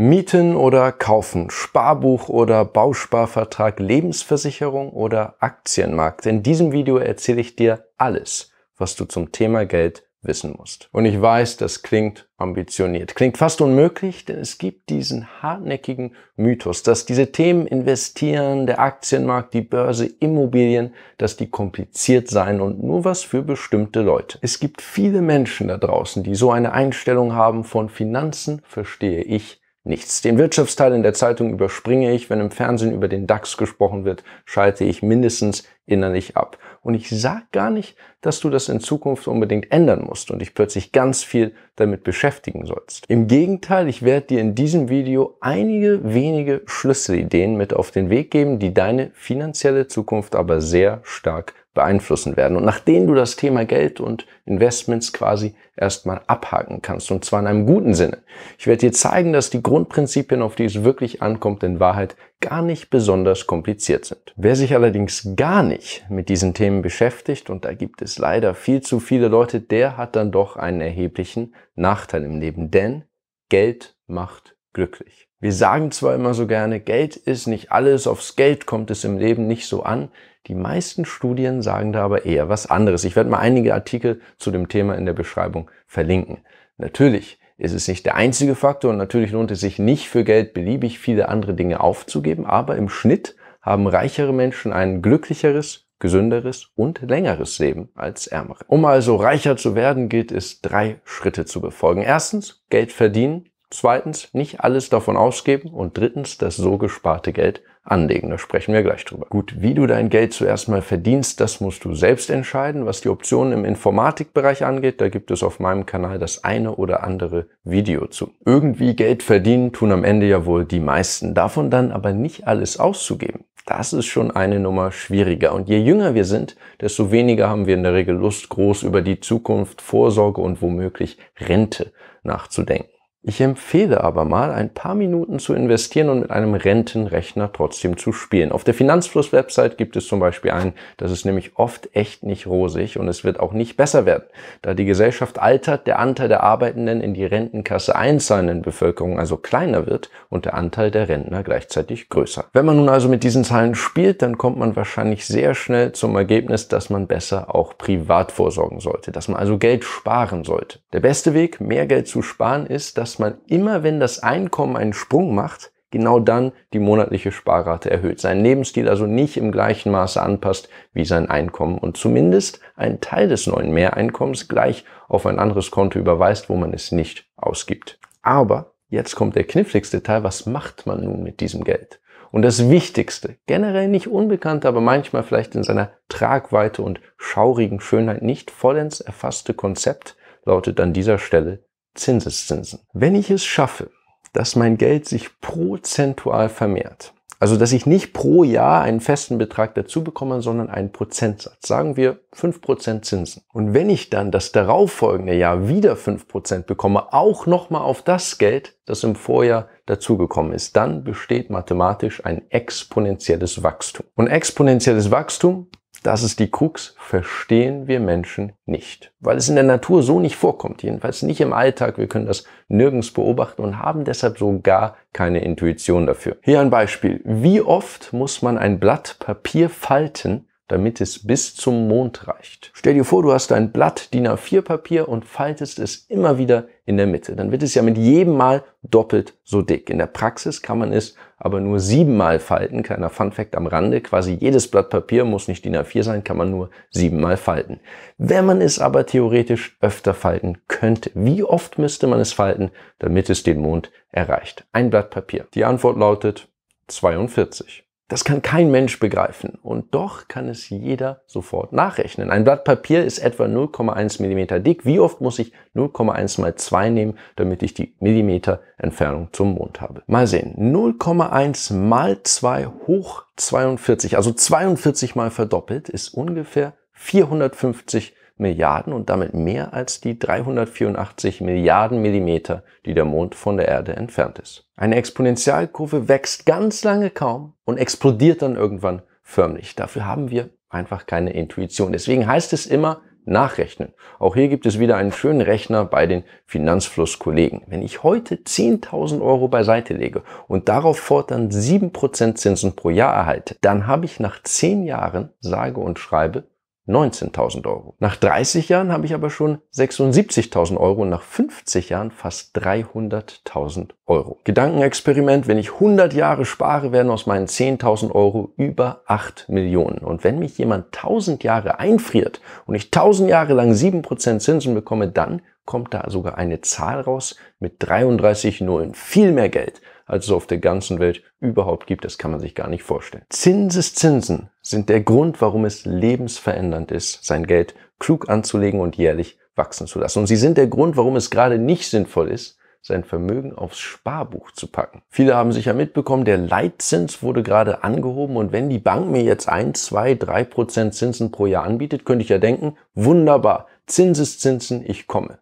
Mieten oder Kaufen, Sparbuch oder Bausparvertrag, Lebensversicherung oder Aktienmarkt. In diesem Video erzähle ich dir alles, was du zum Thema Geld wissen musst. Und ich weiß, das klingt ambitioniert. Klingt fast unmöglich, denn es gibt diesen hartnäckigen Mythos, dass diese Themen investieren, der Aktienmarkt, die Börse, Immobilien, dass die kompliziert seien und nur was für bestimmte Leute. Es gibt viele Menschen da draußen, die so eine Einstellung haben von Finanzen verstehe ich nichts. Den Wirtschaftsteil in der Zeitung überspringe ich. Wenn im Fernsehen über den DAX gesprochen wird, schalte ich mindestens innerlich ab. Und ich sage gar nicht, dass du das in Zukunft unbedingt ändern musst und dich plötzlich ganz viel damit beschäftigen sollst. Im Gegenteil, ich werde dir in diesem Video einige wenige Schlüsselideen mit auf den Weg geben, die deine finanzielle Zukunft aber sehr stark beeinflussen werden und nach denen du das Thema Geld und Investments quasi erstmal abhaken kannst und zwar in einem guten Sinne. Ich werde dir zeigen, dass die Grundprinzipien, auf die es wirklich ankommt, in Wahrheit gar nicht besonders kompliziert sind. Wer sich allerdings gar nicht mit diesen Themen beschäftigt, und da gibt es leider viel zu viele Leute, der hat dann doch einen erheblichen Nachteil im Leben, denn Geld macht glücklich. Wir sagen zwar immer so gerne, Geld ist nicht alles, aufs Geld kommt es im Leben nicht so an, die meisten Studien sagen da aber eher was anderes. Ich werde mal einige Artikel zu dem Thema in der Beschreibung verlinken. Natürlich ist es nicht der einzige Faktor und natürlich lohnt es sich nicht für Geld beliebig viele andere Dinge aufzugeben, aber im Schnitt haben reichere Menschen ein glücklicheres, gesünderes und längeres Leben als ärmere. Um also reicher zu werden, gilt es, drei Schritte zu befolgen. Erstens, Geld verdienen. Zweitens, nicht alles davon ausgeben. Und drittens, das so gesparte Geld anlegen. Da sprechen wir gleich drüber. Gut, wie du dein Geld zuerst mal verdienst, das musst du selbst entscheiden. Was die Optionen im Informatikbereich angeht, da gibt es auf meinem Kanal das eine oder andere Video zu. Irgendwie Geld verdienen tun am Ende ja wohl die meisten. Davon dann aber nicht alles auszugeben. Das ist schon eine Nummer schwieriger. Und je jünger wir sind, desto weniger haben wir in der Regel Lust, groß über die Zukunft, Vorsorge und womöglich Rente nachzudenken. Ich empfehle aber mal, ein paar Minuten zu investieren und mit einem Rentenrechner trotzdem zu spielen. Auf der Finanzfluss-Website gibt es zum Beispiel einen, das ist nämlich oft echt nicht rosig und es wird auch nicht besser werden. Da die Gesellschaft altert, der Anteil der Arbeitenden in die Rentenkasse einzahlenden Bevölkerung also kleiner wird und der Anteil der Rentner gleichzeitig größer. Wenn man nun also mit diesen Zahlen spielt, dann kommt man wahrscheinlich sehr schnell zum Ergebnis, dass man besser auch privat vorsorgen sollte, dass man also Geld sparen sollte. Der beste Weg, mehr Geld zu sparen, ist, dass dass man immer, wenn das Einkommen einen Sprung macht, genau dann die monatliche Sparrate erhöht, seinen Lebensstil also nicht im gleichen Maße anpasst wie sein Einkommen und zumindest einen Teil des neuen Mehreinkommens gleich auf ein anderes Konto überweist, wo man es nicht ausgibt. Aber jetzt kommt der kniffligste Teil, was macht man nun mit diesem Geld? Und das Wichtigste, generell nicht unbekannt, aber manchmal vielleicht in seiner Tragweite und schaurigen Schönheit nicht vollends erfasste Konzept, lautet an dieser Stelle Zinseszinsen. Wenn ich es schaffe, dass mein Geld sich prozentual vermehrt, also dass ich nicht pro Jahr einen festen Betrag dazu bekomme, sondern einen Prozentsatz. Sagen wir 5% Zinsen. Und wenn ich dann das darauffolgende Jahr wieder 5% bekomme, auch nochmal auf das Geld, das im Vorjahr dazugekommen ist, dann besteht mathematisch ein exponentielles Wachstum. Und exponentielles Wachstum das ist die Krux, verstehen wir Menschen nicht, weil es in der Natur so nicht vorkommt, jedenfalls nicht im Alltag. Wir können das nirgends beobachten und haben deshalb so gar keine Intuition dafür. Hier ein Beispiel. Wie oft muss man ein Blatt Papier falten, damit es bis zum Mond reicht. Stell dir vor, du hast ein Blatt DIN A4 Papier und faltest es immer wieder in der Mitte. Dann wird es ja mit jedem Mal doppelt so dick. In der Praxis kann man es aber nur siebenmal falten. Kleiner Fun Fact am Rande. Quasi jedes Blatt Papier muss nicht DIN A4 sein, kann man nur siebenmal falten. Wenn man es aber theoretisch öfter falten könnte, wie oft müsste man es falten, damit es den Mond erreicht? Ein Blatt Papier. Die Antwort lautet 42. Das kann kein Mensch begreifen und doch kann es jeder sofort nachrechnen. Ein Blatt Papier ist etwa 0,1 Millimeter dick. Wie oft muss ich 0,1 mal 2 nehmen, damit ich die Millimeter Entfernung zum Mond habe? Mal sehen. 0,1 mal 2 hoch 42, also 42 mal verdoppelt, ist ungefähr 450 Milliarden und damit mehr als die 384 Milliarden Millimeter, die der Mond von der Erde entfernt ist. Eine Exponentialkurve wächst ganz lange kaum und explodiert dann irgendwann förmlich. Dafür haben wir einfach keine Intuition. Deswegen heißt es immer, nachrechnen. Auch hier gibt es wieder einen schönen Rechner bei den Finanzflusskollegen. Wenn ich heute 10.000 Euro beiseite lege und darauf fortan 7% Zinsen pro Jahr erhalte, dann habe ich nach 10 Jahren, sage und schreibe, 19.000 Euro. Nach 30 Jahren habe ich aber schon 76.000 Euro und nach 50 Jahren fast 300.000 Euro. Gedankenexperiment, wenn ich 100 Jahre spare, werden aus meinen 10.000 Euro über 8 Millionen. Und wenn mich jemand 1000 Jahre einfriert und ich 1000 Jahre lang 7% Zinsen bekomme, dann kommt da sogar eine Zahl raus mit 33 Nullen. Viel mehr Geld als es auf der ganzen Welt überhaupt gibt. Das kann man sich gar nicht vorstellen. Zinseszinsen sind der Grund, warum es lebensverändernd ist, sein Geld klug anzulegen und jährlich wachsen zu lassen. Und sie sind der Grund, warum es gerade nicht sinnvoll ist, sein Vermögen aufs Sparbuch zu packen. Viele haben sicher mitbekommen, der Leitzins wurde gerade angehoben und wenn die Bank mir jetzt ein, zwei, drei Prozent Zinsen pro Jahr anbietet, könnte ich ja denken, wunderbar, Zinseszinsen, ich komme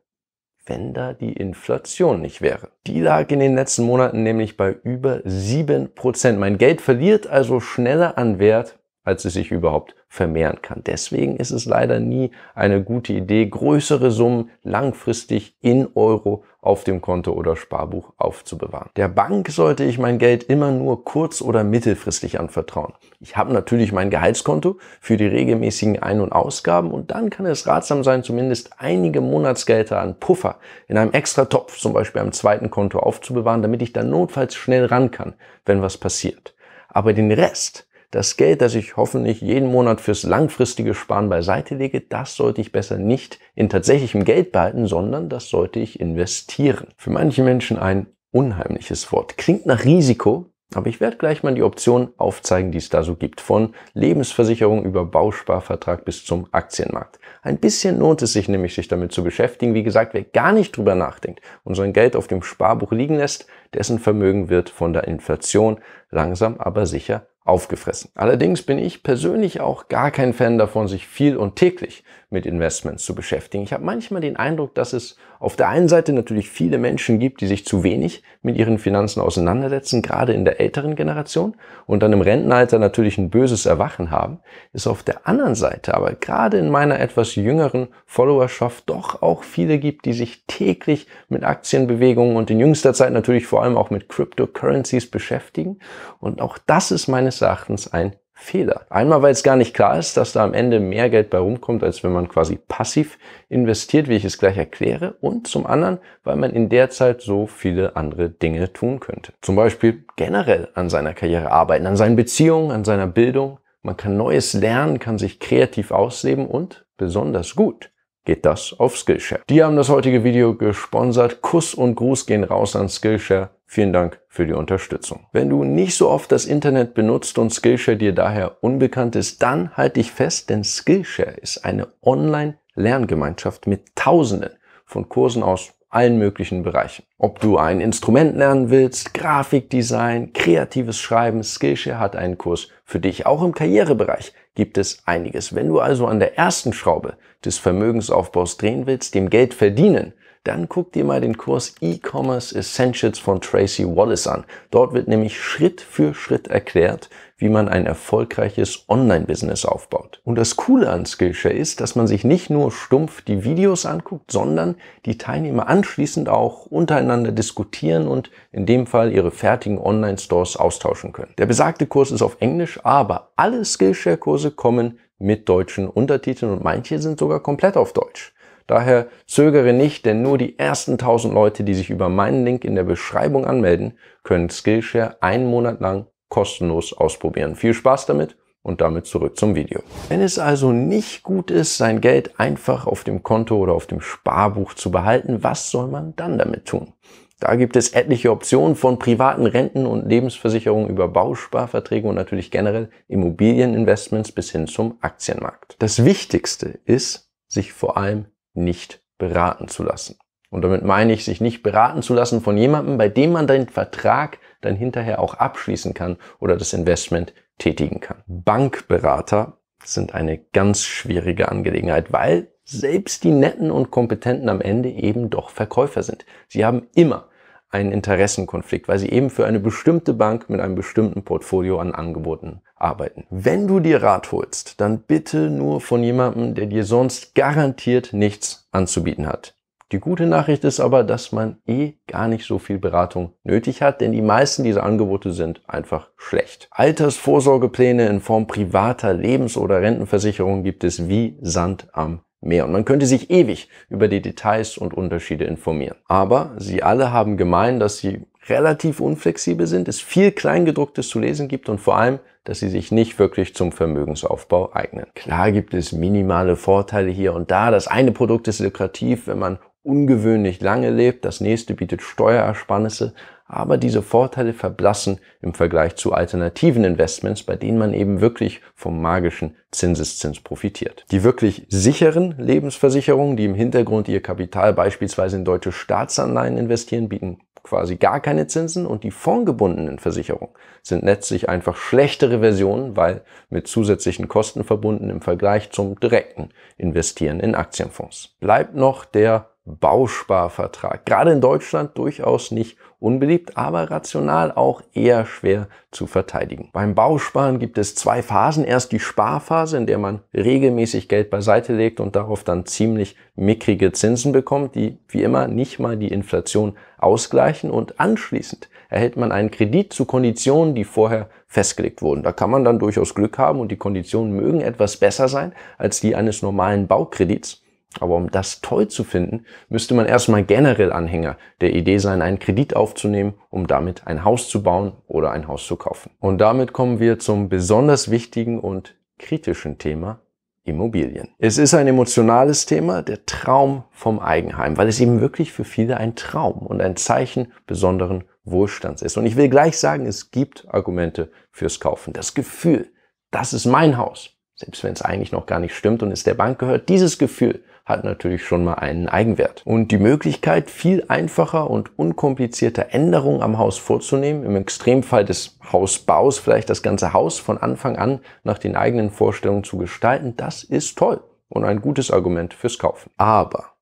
wenn da die Inflation nicht wäre. Die lag in den letzten Monaten nämlich bei über 7%. Mein Geld verliert also schneller an Wert, als sie sich überhaupt vermehren kann. Deswegen ist es leider nie eine gute Idee, größere Summen langfristig in Euro auf dem Konto oder Sparbuch aufzubewahren. Der Bank sollte ich mein Geld immer nur kurz- oder mittelfristig anvertrauen. Ich habe natürlich mein Gehaltskonto für die regelmäßigen Ein- und Ausgaben und dann kann es ratsam sein, zumindest einige Monatsgelder an Puffer in einem extra Topf, zum Beispiel am zweiten Konto aufzubewahren, damit ich dann notfalls schnell ran kann, wenn was passiert. Aber den Rest das Geld, das ich hoffentlich jeden Monat fürs langfristige Sparen beiseite lege, das sollte ich besser nicht in tatsächlichem Geld behalten, sondern das sollte ich investieren. Für manche Menschen ein unheimliches Wort. Klingt nach Risiko, aber ich werde gleich mal die Optionen aufzeigen, die es da so gibt. Von Lebensversicherung über Bausparvertrag bis zum Aktienmarkt. Ein bisschen lohnt es sich nämlich, sich damit zu beschäftigen. Wie gesagt, wer gar nicht drüber nachdenkt und sein Geld auf dem Sparbuch liegen lässt, dessen Vermögen wird von der Inflation langsam aber sicher aufgefressen. Allerdings bin ich persönlich auch gar kein Fan davon, sich viel und täglich mit Investments zu beschäftigen. Ich habe manchmal den Eindruck, dass es auf der einen Seite natürlich viele Menschen gibt, die sich zu wenig mit ihren Finanzen auseinandersetzen, gerade in der älteren Generation und dann im Rentenalter natürlich ein böses Erwachen haben, ist auf der anderen Seite aber gerade in meiner etwas jüngeren Followerschaft doch auch viele gibt, die sich täglich mit Aktienbewegungen und in jüngster Zeit natürlich vor allem auch mit Cryptocurrencies beschäftigen. Und auch das ist meines Erachtens ein Fehler. Einmal, weil es gar nicht klar ist, dass da am Ende mehr Geld bei rumkommt, als wenn man quasi passiv investiert, wie ich es gleich erkläre. Und zum anderen, weil man in der Zeit so viele andere Dinge tun könnte. Zum Beispiel generell an seiner Karriere arbeiten, an seinen Beziehungen, an seiner Bildung. Man kann Neues lernen, kann sich kreativ ausleben und besonders gut geht das auf Skillshare. Die haben das heutige Video gesponsert. Kuss und Gruß gehen raus an Skillshare. Vielen Dank für die Unterstützung. Wenn du nicht so oft das Internet benutzt und Skillshare dir daher unbekannt ist, dann halt dich fest, denn Skillshare ist eine Online-Lerngemeinschaft mit Tausenden von Kursen aus allen möglichen Bereichen. Ob du ein Instrument lernen willst, Grafikdesign, kreatives Schreiben, Skillshare hat einen Kurs für dich, auch im Karrierebereich gibt es einiges. Wenn du also an der ersten Schraube des Vermögensaufbaus drehen willst, dem Geld verdienen dann guck dir mal den Kurs E-Commerce Essentials von Tracy Wallace an. Dort wird nämlich Schritt für Schritt erklärt, wie man ein erfolgreiches Online-Business aufbaut. Und das Coole an Skillshare ist, dass man sich nicht nur stumpf die Videos anguckt, sondern die Teilnehmer anschließend auch untereinander diskutieren und in dem Fall ihre fertigen Online-Stores austauschen können. Der besagte Kurs ist auf Englisch, aber alle Skillshare-Kurse kommen mit deutschen Untertiteln und manche sind sogar komplett auf Deutsch. Daher zögere nicht, denn nur die ersten 1000 Leute, die sich über meinen Link in der Beschreibung anmelden, können Skillshare einen Monat lang kostenlos ausprobieren. Viel Spaß damit und damit zurück zum Video. Wenn es also nicht gut ist, sein Geld einfach auf dem Konto oder auf dem Sparbuch zu behalten, was soll man dann damit tun? Da gibt es etliche Optionen von privaten Renten und Lebensversicherungen über Bausparverträge und natürlich generell Immobilieninvestments bis hin zum Aktienmarkt. Das Wichtigste ist, sich vor allem nicht beraten zu lassen. Und damit meine ich, sich nicht beraten zu lassen von jemandem, bei dem man den Vertrag dann hinterher auch abschließen kann oder das Investment tätigen kann. Bankberater sind eine ganz schwierige Angelegenheit, weil selbst die netten und kompetenten am Ende eben doch Verkäufer sind. Sie haben immer einen Interessenkonflikt, weil sie eben für eine bestimmte Bank mit einem bestimmten Portfolio an Angeboten arbeiten. Wenn du dir Rat holst, dann bitte nur von jemandem, der dir sonst garantiert nichts anzubieten hat. Die gute Nachricht ist aber, dass man eh gar nicht so viel Beratung nötig hat, denn die meisten dieser Angebote sind einfach schlecht. Altersvorsorgepläne in Form privater Lebens- oder Rentenversicherungen gibt es wie Sand am mehr. Und man könnte sich ewig über die Details und Unterschiede informieren. Aber sie alle haben gemein, dass sie relativ unflexibel sind, es viel Kleingedrucktes zu lesen gibt und vor allem, dass sie sich nicht wirklich zum Vermögensaufbau eignen. Klar gibt es minimale Vorteile hier und da. Das eine Produkt ist lukrativ, wenn man ungewöhnlich lange lebt, das nächste bietet Steuerersparnisse, aber diese Vorteile verblassen im Vergleich zu alternativen Investments, bei denen man eben wirklich vom magischen Zinseszins profitiert. Die wirklich sicheren Lebensversicherungen, die im Hintergrund ihr Kapital beispielsweise in deutsche Staatsanleihen investieren, bieten quasi gar keine Zinsen und die fondgebundenen Versicherungen sind letztlich einfach schlechtere Versionen, weil mit zusätzlichen Kosten verbunden im Vergleich zum direkten Investieren in Aktienfonds. Bleibt noch der Bausparvertrag. Gerade in Deutschland durchaus nicht unbeliebt, aber rational auch eher schwer zu verteidigen. Beim Bausparen gibt es zwei Phasen. Erst die Sparphase, in der man regelmäßig Geld beiseite legt und darauf dann ziemlich mickrige Zinsen bekommt, die wie immer nicht mal die Inflation ausgleichen. Und anschließend erhält man einen Kredit zu Konditionen, die vorher festgelegt wurden. Da kann man dann durchaus Glück haben und die Konditionen mögen etwas besser sein als die eines normalen Baukredits. Aber um das toll zu finden, müsste man erstmal generell Anhänger der Idee sein, einen Kredit aufzunehmen, um damit ein Haus zu bauen oder ein Haus zu kaufen. Und damit kommen wir zum besonders wichtigen und kritischen Thema Immobilien. Es ist ein emotionales Thema, der Traum vom Eigenheim, weil es eben wirklich für viele ein Traum und ein Zeichen besonderen Wohlstands ist. Und ich will gleich sagen, es gibt Argumente fürs Kaufen. Das Gefühl, das ist mein Haus, selbst wenn es eigentlich noch gar nicht stimmt und es der Bank gehört, dieses Gefühl, hat natürlich schon mal einen Eigenwert. Und die Möglichkeit, viel einfacher und unkomplizierter Änderungen am Haus vorzunehmen, im Extremfall des Hausbaus vielleicht das ganze Haus von Anfang an nach den eigenen Vorstellungen zu gestalten, das ist toll und ein gutes Argument fürs Kaufen. Aber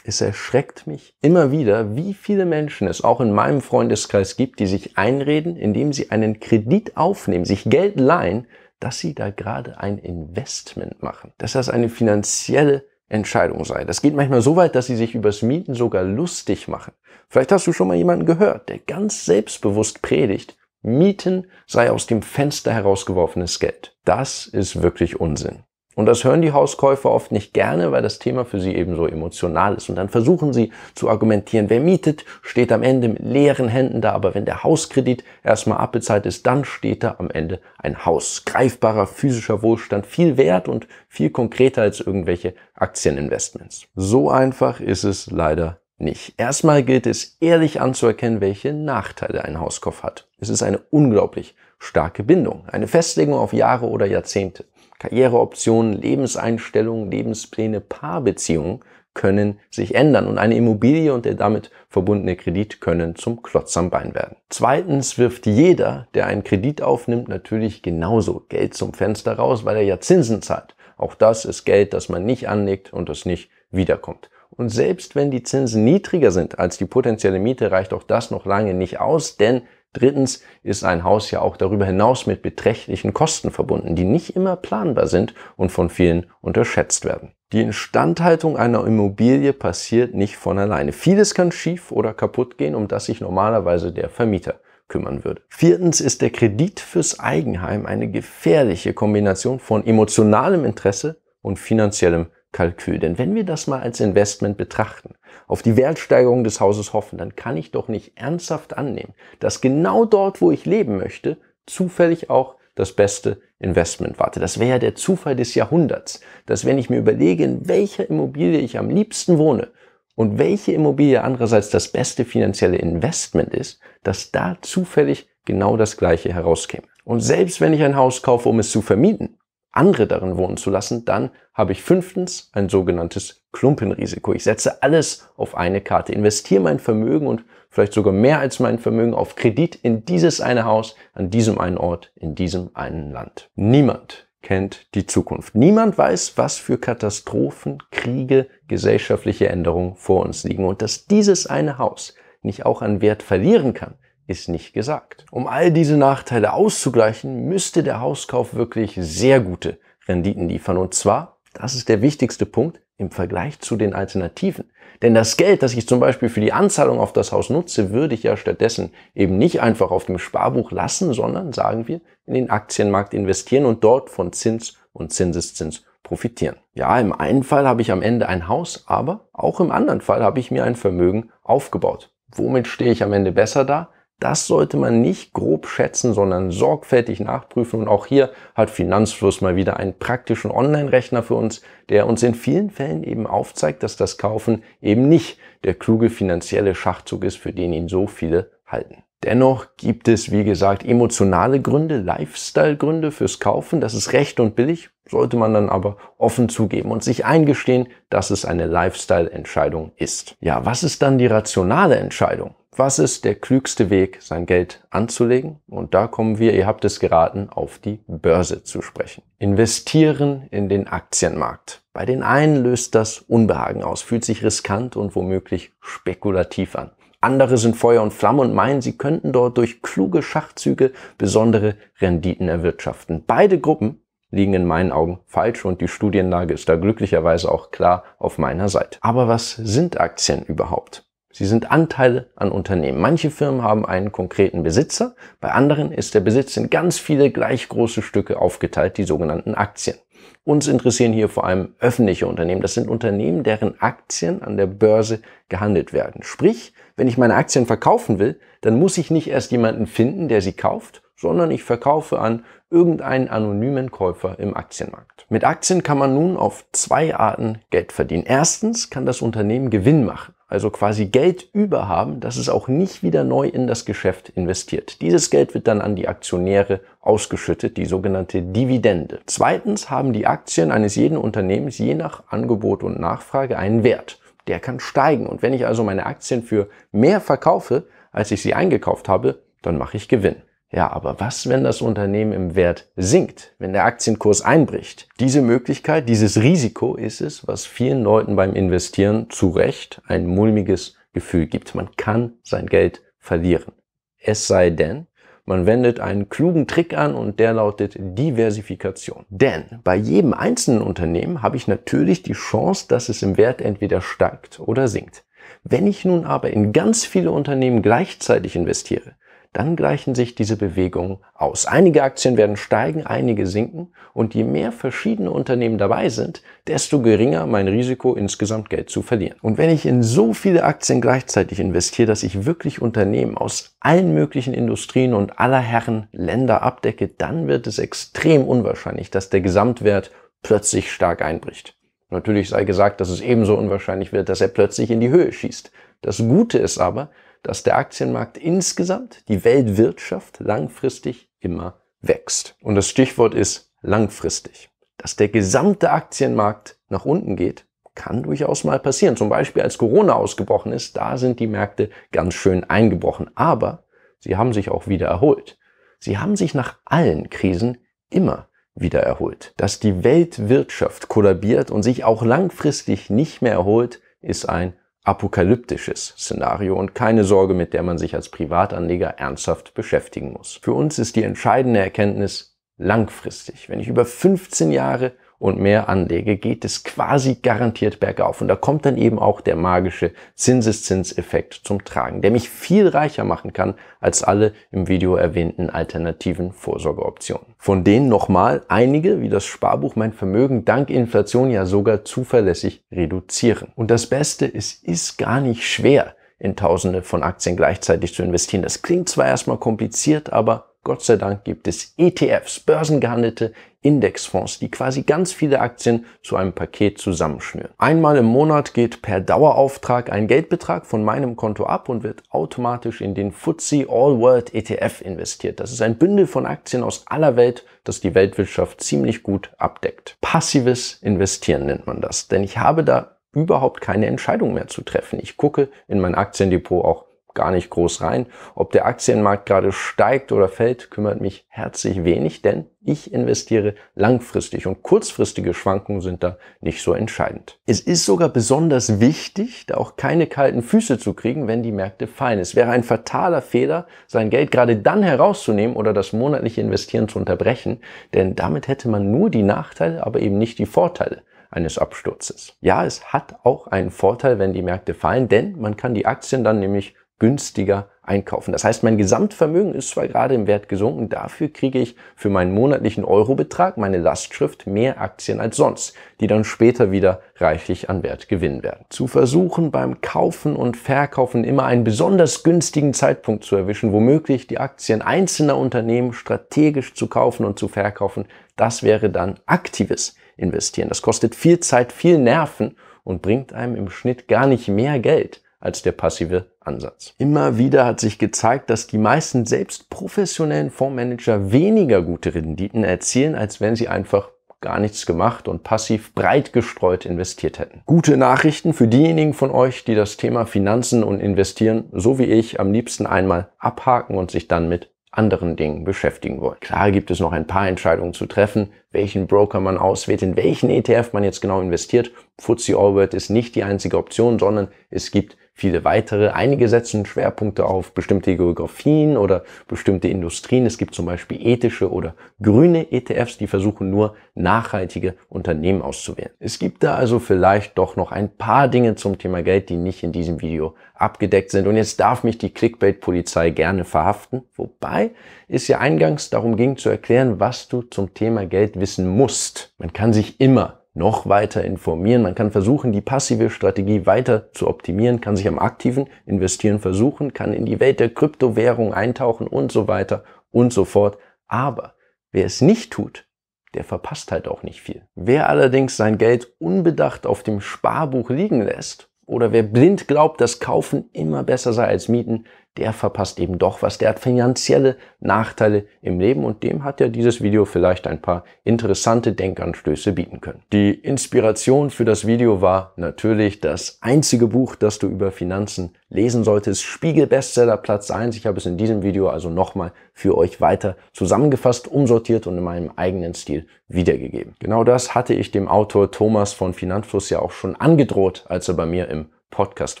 es erschreckt mich immer wieder, wie viele Menschen es auch in meinem Freundeskreis gibt, die sich einreden, indem sie einen Kredit aufnehmen, sich Geld leihen, dass sie da gerade ein Investment machen, dass das eine finanzielle Entscheidung sei. Das geht manchmal so weit, dass sie sich übers Mieten sogar lustig machen. Vielleicht hast du schon mal jemanden gehört, der ganz selbstbewusst predigt, Mieten sei aus dem Fenster herausgeworfenes Geld. Das ist wirklich Unsinn. Und das hören die Hauskäufer oft nicht gerne, weil das Thema für sie eben so emotional ist. Und dann versuchen sie zu argumentieren, wer mietet, steht am Ende mit leeren Händen da. Aber wenn der Hauskredit erstmal abbezahlt ist, dann steht da am Ende ein Haus. Greifbarer physischer Wohlstand, viel wert und viel konkreter als irgendwelche Aktieninvestments. So einfach ist es leider nicht. Erstmal gilt es ehrlich anzuerkennen, welche Nachteile ein Hauskauf hat. Es ist eine unglaublich starke Bindung, eine Festlegung auf Jahre oder Jahrzehnte. Karriereoptionen, Lebenseinstellungen, Lebenspläne, Paarbeziehungen können sich ändern und eine Immobilie und der damit verbundene Kredit können zum Klotz am Bein werden. Zweitens wirft jeder, der einen Kredit aufnimmt, natürlich genauso Geld zum Fenster raus, weil er ja Zinsen zahlt. Auch das ist Geld, das man nicht anlegt und das nicht wiederkommt. Und selbst wenn die Zinsen niedriger sind als die potenzielle Miete, reicht auch das noch lange nicht aus, denn Drittens ist ein Haus ja auch darüber hinaus mit beträchtlichen Kosten verbunden, die nicht immer planbar sind und von vielen unterschätzt werden. Die Instandhaltung einer Immobilie passiert nicht von alleine. Vieles kann schief oder kaputt gehen, um das sich normalerweise der Vermieter kümmern würde. Viertens ist der Kredit fürs Eigenheim eine gefährliche Kombination von emotionalem Interesse und finanziellem Kalkül. Denn wenn wir das mal als Investment betrachten, auf die Wertsteigerung des Hauses hoffen, dann kann ich doch nicht ernsthaft annehmen, dass genau dort, wo ich leben möchte, zufällig auch das beste Investment warte. Das wäre ja der Zufall des Jahrhunderts, dass wenn ich mir überlege, in welcher Immobilie ich am liebsten wohne und welche Immobilie andererseits das beste finanzielle Investment ist, dass da zufällig genau das gleiche herauskäme. Und selbst wenn ich ein Haus kaufe, um es zu vermieten, andere darin wohnen zu lassen, dann habe ich fünftens ein sogenanntes Klumpenrisiko. Ich setze alles auf eine Karte, investiere mein Vermögen und vielleicht sogar mehr als mein Vermögen auf Kredit in dieses eine Haus, an diesem einen Ort, in diesem einen Land. Niemand kennt die Zukunft. Niemand weiß, was für Katastrophen, Kriege, gesellschaftliche Änderungen vor uns liegen und dass dieses eine Haus nicht auch an Wert verlieren kann, ist nicht gesagt. Um all diese Nachteile auszugleichen, müsste der Hauskauf wirklich sehr gute Renditen liefern. Und zwar, das ist der wichtigste Punkt, im Vergleich zu den Alternativen. Denn das Geld, das ich zum Beispiel für die Anzahlung auf das Haus nutze, würde ich ja stattdessen eben nicht einfach auf dem Sparbuch lassen, sondern, sagen wir, in den Aktienmarkt investieren und dort von Zins und Zinseszins profitieren. Ja, im einen Fall habe ich am Ende ein Haus, aber auch im anderen Fall habe ich mir ein Vermögen aufgebaut. Womit stehe ich am Ende besser da? Das sollte man nicht grob schätzen, sondern sorgfältig nachprüfen. Und auch hier hat Finanzfluss mal wieder einen praktischen Online-Rechner für uns, der uns in vielen Fällen eben aufzeigt, dass das Kaufen eben nicht der kluge finanzielle Schachzug ist, für den ihn so viele halten. Dennoch gibt es, wie gesagt, emotionale Gründe, Lifestyle-Gründe fürs Kaufen. Das ist recht und billig, sollte man dann aber offen zugeben und sich eingestehen, dass es eine Lifestyle-Entscheidung ist. Ja, was ist dann die rationale Entscheidung? Was ist der klügste Weg, sein Geld anzulegen? Und da kommen wir, ihr habt es geraten, auf die Börse zu sprechen. Investieren in den Aktienmarkt. Bei den einen löst das Unbehagen aus, fühlt sich riskant und womöglich spekulativ an. Andere sind Feuer und Flamme und meinen, sie könnten dort durch kluge Schachzüge besondere Renditen erwirtschaften. Beide Gruppen liegen in meinen Augen falsch und die Studienlage ist da glücklicherweise auch klar auf meiner Seite. Aber was sind Aktien überhaupt? Sie sind Anteile an Unternehmen. Manche Firmen haben einen konkreten Besitzer, bei anderen ist der Besitz in ganz viele gleich große Stücke aufgeteilt, die sogenannten Aktien. Uns interessieren hier vor allem öffentliche Unternehmen. Das sind Unternehmen, deren Aktien an der Börse gehandelt werden. Sprich, wenn ich meine Aktien verkaufen will, dann muss ich nicht erst jemanden finden, der sie kauft, sondern ich verkaufe an irgendeinen anonymen Käufer im Aktienmarkt. Mit Aktien kann man nun auf zwei Arten Geld verdienen. Erstens kann das Unternehmen Gewinn machen also quasi Geld überhaben, dass es auch nicht wieder neu in das Geschäft investiert. Dieses Geld wird dann an die Aktionäre ausgeschüttet, die sogenannte Dividende. Zweitens haben die Aktien eines jeden Unternehmens je nach Angebot und Nachfrage einen Wert. Der kann steigen. Und wenn ich also meine Aktien für mehr verkaufe, als ich sie eingekauft habe, dann mache ich Gewinn. Ja, aber was, wenn das Unternehmen im Wert sinkt, wenn der Aktienkurs einbricht? Diese Möglichkeit, dieses Risiko ist es, was vielen Leuten beim Investieren zu Recht ein mulmiges Gefühl gibt. Man kann sein Geld verlieren. Es sei denn, man wendet einen klugen Trick an und der lautet Diversifikation. Denn bei jedem einzelnen Unternehmen habe ich natürlich die Chance, dass es im Wert entweder steigt oder sinkt. Wenn ich nun aber in ganz viele Unternehmen gleichzeitig investiere, dann gleichen sich diese Bewegungen aus. Einige Aktien werden steigen, einige sinken und je mehr verschiedene Unternehmen dabei sind, desto geringer mein Risiko insgesamt Geld zu verlieren. Und wenn ich in so viele Aktien gleichzeitig investiere, dass ich wirklich Unternehmen aus allen möglichen Industrien und aller Herren Länder abdecke, dann wird es extrem unwahrscheinlich, dass der Gesamtwert plötzlich stark einbricht. Natürlich sei gesagt, dass es ebenso unwahrscheinlich wird, dass er plötzlich in die Höhe schießt. Das Gute ist aber, dass der Aktienmarkt insgesamt, die Weltwirtschaft langfristig immer wächst. Und das Stichwort ist langfristig. Dass der gesamte Aktienmarkt nach unten geht, kann durchaus mal passieren. Zum Beispiel als Corona ausgebrochen ist, da sind die Märkte ganz schön eingebrochen. Aber sie haben sich auch wieder erholt. Sie haben sich nach allen Krisen immer wieder erholt. Dass die Weltwirtschaft kollabiert und sich auch langfristig nicht mehr erholt, ist ein apokalyptisches Szenario und keine Sorge, mit der man sich als Privatanleger ernsthaft beschäftigen muss. Für uns ist die entscheidende Erkenntnis langfristig. Wenn ich über 15 Jahre und mehr anlege, geht es quasi garantiert bergauf. Und da kommt dann eben auch der magische Zinseszinseffekt zum Tragen, der mich viel reicher machen kann als alle im Video erwähnten alternativen Vorsorgeoptionen. Von denen nochmal einige, wie das Sparbuch, mein Vermögen dank Inflation ja sogar zuverlässig reduzieren. Und das Beste, es ist gar nicht schwer in Tausende von Aktien gleichzeitig zu investieren. Das klingt zwar erstmal kompliziert, aber Gott sei Dank gibt es ETFs, börsengehandelte Indexfonds, die quasi ganz viele Aktien zu einem Paket zusammenschnüren. Einmal im Monat geht per Dauerauftrag ein Geldbetrag von meinem Konto ab und wird automatisch in den FTSE All World ETF investiert. Das ist ein Bündel von Aktien aus aller Welt, das die Weltwirtschaft ziemlich gut abdeckt. Passives Investieren nennt man das, denn ich habe da überhaupt keine Entscheidung mehr zu treffen. Ich gucke in mein Aktiendepot auch gar nicht groß rein. Ob der Aktienmarkt gerade steigt oder fällt, kümmert mich herzlich wenig, denn ich investiere langfristig und kurzfristige Schwankungen sind da nicht so entscheidend. Es ist sogar besonders wichtig, da auch keine kalten Füße zu kriegen, wenn die Märkte fallen. Es wäre ein fataler Fehler, sein Geld gerade dann herauszunehmen oder das monatliche Investieren zu unterbrechen, denn damit hätte man nur die Nachteile, aber eben nicht die Vorteile eines Absturzes. Ja, es hat auch einen Vorteil, wenn die Märkte fallen, denn man kann die Aktien dann nämlich günstiger einkaufen. Das heißt, mein Gesamtvermögen ist zwar gerade im Wert gesunken, dafür kriege ich für meinen monatlichen Eurobetrag, meine Lastschrift, mehr Aktien als sonst, die dann später wieder reichlich an Wert gewinnen werden. Zu versuchen, beim Kaufen und Verkaufen immer einen besonders günstigen Zeitpunkt zu erwischen, womöglich die Aktien einzelner Unternehmen strategisch zu kaufen und zu verkaufen, das wäre dann aktives Investieren. Das kostet viel Zeit, viel Nerven und bringt einem im Schnitt gar nicht mehr Geld als der passive Ansatz. Immer wieder hat sich gezeigt, dass die meisten selbst professionellen Fondsmanager weniger gute Renditen erzielen, als wenn sie einfach gar nichts gemacht und passiv breit gestreut investiert hätten. Gute Nachrichten für diejenigen von euch, die das Thema Finanzen und Investieren, so wie ich, am liebsten einmal abhaken und sich dann mit anderen Dingen beschäftigen wollen. Klar gibt es noch ein paar Entscheidungen zu treffen, welchen Broker man auswählt, in welchen ETF man jetzt genau investiert. FTSE Orbit ist nicht die einzige Option, sondern es gibt viele weitere. Einige setzen Schwerpunkte auf bestimmte Geografien oder bestimmte Industrien. Es gibt zum Beispiel ethische oder grüne ETFs, die versuchen nur nachhaltige Unternehmen auszuwählen. Es gibt da also vielleicht doch noch ein paar Dinge zum Thema Geld, die nicht in diesem Video abgedeckt sind. Und jetzt darf mich die Clickbait-Polizei gerne verhaften. Wobei es ja eingangs darum ging zu erklären, was du zum Thema Geld wissen musst. Man kann sich immer noch weiter informieren. Man kann versuchen, die passive Strategie weiter zu optimieren, kann sich am aktiven Investieren versuchen, kann in die Welt der Kryptowährung eintauchen und so weiter und so fort. Aber wer es nicht tut, der verpasst halt auch nicht viel. Wer allerdings sein Geld unbedacht auf dem Sparbuch liegen lässt oder wer blind glaubt, dass Kaufen immer besser sei als Mieten, der verpasst eben doch was, der hat finanzielle Nachteile im Leben und dem hat ja dieses Video vielleicht ein paar interessante Denkanstöße bieten können. Die Inspiration für das Video war natürlich das einzige Buch, das du über Finanzen lesen solltest, Spiegel Bestseller Platz 1. Ich habe es in diesem Video also nochmal für euch weiter zusammengefasst, umsortiert und in meinem eigenen Stil wiedergegeben. Genau das hatte ich dem Autor Thomas von Finanzfluss ja auch schon angedroht, als er bei mir im Podcast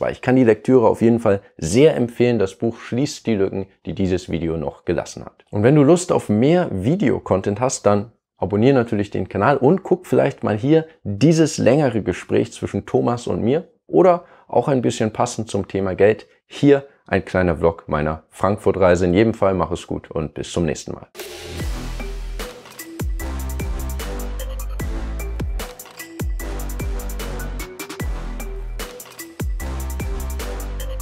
war. Ich kann die Lektüre auf jeden Fall sehr empfehlen. Das Buch schließt die Lücken, die dieses Video noch gelassen hat. Und wenn du Lust auf mehr Videocontent hast, dann abonniere natürlich den Kanal und guck vielleicht mal hier dieses längere Gespräch zwischen Thomas und mir oder auch ein bisschen passend zum Thema Geld. Hier ein kleiner Vlog meiner Frankfurt-Reise. In jedem Fall mach es gut und bis zum nächsten Mal.